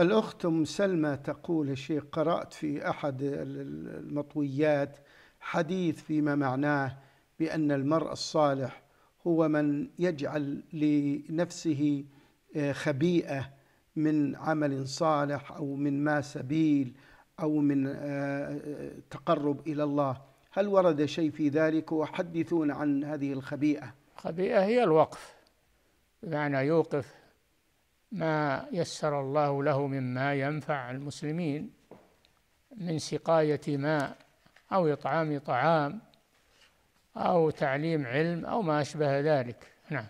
الأخت أم سلمى تقول شيء قرأت في أحد المطويات حديث فيما معناه بأن المرء الصالح هو من يجعل لنفسه آه، خبيئة من عمل صالح أو من ما سبيل أو من آه، تقرب إلى الله هل ورد شيء في ذلك وحدثون عن هذه الخبيئة خبيئة هي الوقف بمعنى يوقف ما يسر الله له مما ينفع المسلمين من سقاية ماء أو إطعام طعام أو تعليم علم أو ما أشبه ذلك نعم